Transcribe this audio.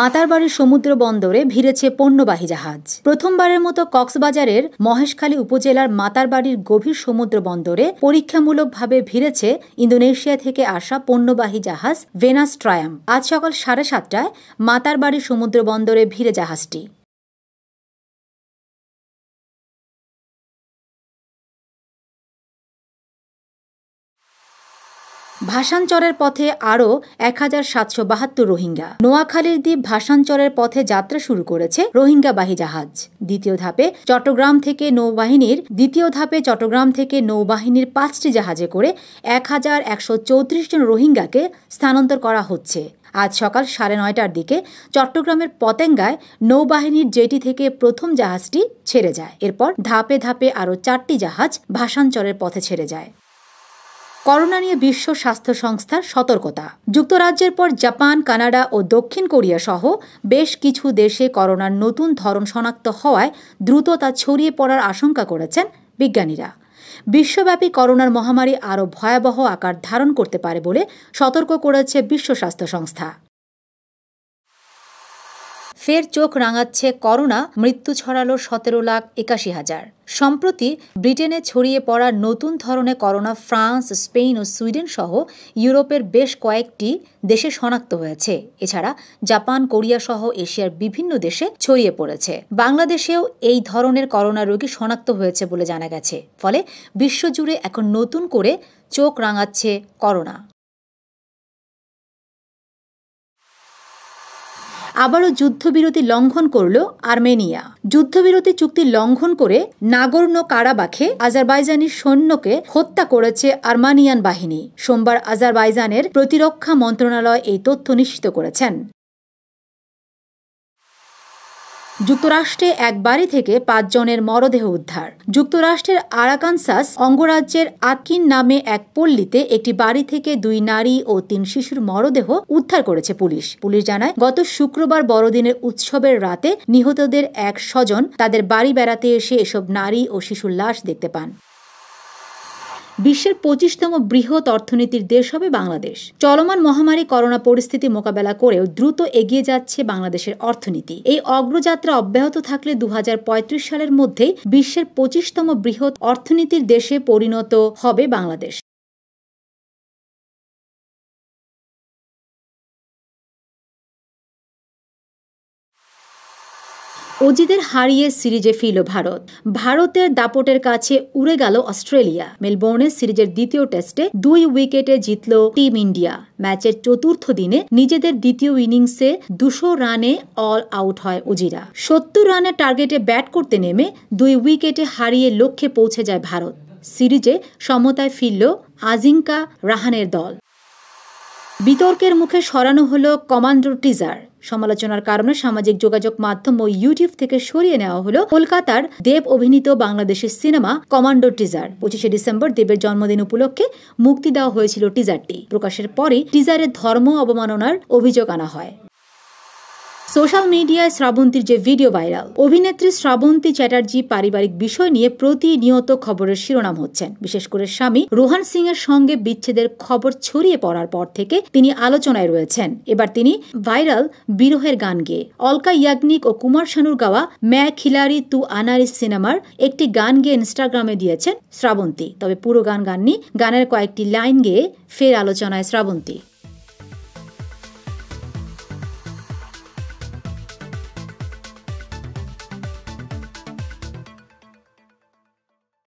মাতারবাড়ির সমুদ্র বন্দরে ভিড়েছে পণ্যবাহী জাহাজ প্রথমবারের মতো কক্সবাজারের মহেশখালী উপজেলার মাতারবাড়ির গভীর সমুদ্র বন্দরে পরীক্ষামূলকভাবে ভিড়েছে ইন্দোনেশিয়া থেকে আসা পণ্যবাহী জাহাজ ভেনাস ট্রায়াম আজ সকাল সাড়ে সাতটায় মাতারবাড়ির সমুদ্র বন্দরে ভিড়ে জাহাজটি ভাসানচরের পথে আরও এক হাজার সাতশো বাহাত্তর রোহিঙ্গা নোয়াখালীর দ্বীপ ভাসানচরের পথে যাত্রা শুরু করেছে রোহিঙ্গাবাহী জাহাজ দ্বিতীয় ধাপে চট্টগ্রাম থেকে নৌবাহিনীর দ্বিতীয় ধাপে চট্টগ্রাম থেকে নৌবাহিনীর পাঁচটি জাহাজে করে এক হাজার একশো চৌত্রিশ জন রোহিঙ্গাকে স্থানান্তর করা হচ্ছে আজ সকাল সাড়ে নয়টার দিকে চট্টগ্রামের পতেঙ্গায় নৌবাহিনীর জেটি থেকে প্রথম জাহাজটি ছেড়ে যায় এরপর ধাপে ধাপে আরও চারটি জাহাজ ভাষাঞ্চরের পথে ছেড়ে যায় করোনা নিয়ে বিশ্ব স্বাস্থ্য সংস্থার সতর্কতা যুক্তরাজ্যের পর জাপান কানাডা ও দক্ষিণ কোরিয়া সহ বেশ কিছু দেশে করোনার নতুন ধরন শনাক্ত হওয়ায় দ্রুত তা ছড়িয়ে পড়ার আশঙ্কা করেছেন বিজ্ঞানীরা বিশ্বব্যাপী করোনার মহামারী আরও ভয়াবহ আকার ধারণ করতে পারে বলে সতর্ক করেছে বিশ্ব স্বাস্থ্য সংস্থা ফের চোখ রাঙাচ্ছে করোনা মৃত্যু ছড়ালো সতেরো লাখ একাশি হাজার সম্প্রতি ব্রিটেনে ছড়িয়ে পড়া নতুন ধরনের করোনা ফ্রান্স স্পেন ও সুইডেন সহ ইউরোপের বেশ কয়েকটি দেশে শনাক্ত হয়েছে এছাড়া জাপান কোরিয়া সহ এশিয়ার বিভিন্ন দেশে ছড়িয়ে পড়েছে বাংলাদেশেও এই ধরনের করোনা রোগী শনাক্ত হয়েছে বলে জানা গেছে ফলে বিশ্বজুড়ে এখন নতুন করে চোখ রাঙাচ্ছে করোনা আবারও যুদ্ধবিরতি লঙ্ঘন করল আর্মেনিয়া যুদ্ধবিরতি চুক্তি লঙ্ঘন করে নাগর্ন কারাবাখে আজারবাইজানি সৈন্যকে হত্যা করেছে আর্মানিয়ান বাহিনী সোমবার আজারবাইজানের প্রতিরক্ষা মন্ত্রণালয় এই তথ্য নিশ্চিত করেছেন যুক্তরাষ্ট্রে এক বাড়ি থেকে পাঁচজনের মরদেহ উদ্ধার যুক্তরাষ্ট্রের আরাকানসাস অঙ্গরাজ্যের আকিন নামে এক পল্লীতে একটি বাড়ি থেকে দুই নারী ও তিন শিশুর মরদেহ উদ্ধার করেছে পুলিশ পুলিশ জানায় গত শুক্রবার বড়দিনের উৎসবের রাতে নিহতদের এক স্বজন তাদের বাড়ি বেড়াতে এসে এসব নারী ও শিশুর লাশ দেখতে পান বিশ্বের পঁচিশতম বৃহৎ অর্থনীতির দেশ হবে বাংলাদেশ চলমান মহামারী করোনা পরিস্থিতি মোকাবেলা করেও দ্রুত এগিয়ে যাচ্ছে বাংলাদেশের অর্থনীতি এই অগ্রযাত্রা অব্যাহত থাকলে দু সালের মধ্যেই বিশ্বের পঁচিশতম বৃহৎ অর্থনীতির দেশে পরিণত হবে বাংলাদেশ অজিদের হারিয়ে সিরিজে ফিরল ভারত ভারতের দাপটের কাছে উড়ে গেল অস্ট্রেলিয়া মেলবোর্নে সিরিজের দ্বিতীয় টেস্টে দুই উইকেটে জিতল টিম ইন্ডিয়া ম্যাচের চতুর্থ দিনে নিজেদের দ্বিতীয় ইনিংসে দুশো রানে অল আউট হয় অজিরা সত্তর রানের টার্গেটে ব্যাট করতে নেমে দুই উইকেটে হারিয়ে লক্ষ্যে পৌঁছে যায় ভারত সিরিজে সমতায় ফিরল আজিঙ্কা রাহানের দল বিতর্কের মুখে সরানো হল কমান্ডো টিজার সমালোচনার কারণে সামাজিক যোগাযোগ মাধ্যম ও ইউটিউব থেকে সরিয়ে নেওয়া হলো কলকাতার দেব অভিনীত বাংলাদেশের সিনেমা কমান্ডো টিজার পঁচিশে ডিসেম্বর দেবের জন্মদিন উপলক্ষে মুক্তি দেওয়া হয়েছিল টিজারটি প্রকাশের পরে টিজারের ধর্ম অবমাননার অভিযোগ আনা হয় সোশ্যাল মিডিয়ায় শ্রাবন্তীর যে ভিডিও ভাইরাল অভিনেত্রী শ্রাবন্তী চ্যাটার্জি পারিবারিক বিষয় নিয়ে প্রতিনিয়ত খবরের শিরোনাম হচ্ছেন বিশেষ করে স্বামী রোহান সিং এর সঙ্গে বিচ্ছেদের খবর ছড়িয়ে পড়ার পর থেকে তিনি আলোচনায় রয়েছেন এবার তিনি ভাইরাল বিরহের গান গেয়ে অলকা ইয়াগনিক ও কুমার শানুর গাওয়া ম্যা খিলারি তু আনারি সিনেমার একটি গান গেয়ে ইনস্টাগ্রামে দিয়েছেন শ্রাবন্তী তবে পুরো গান গাননি গানের কয়েকটি লাইন গেয়ে ফের আলোচনায় শ্রাবন্তী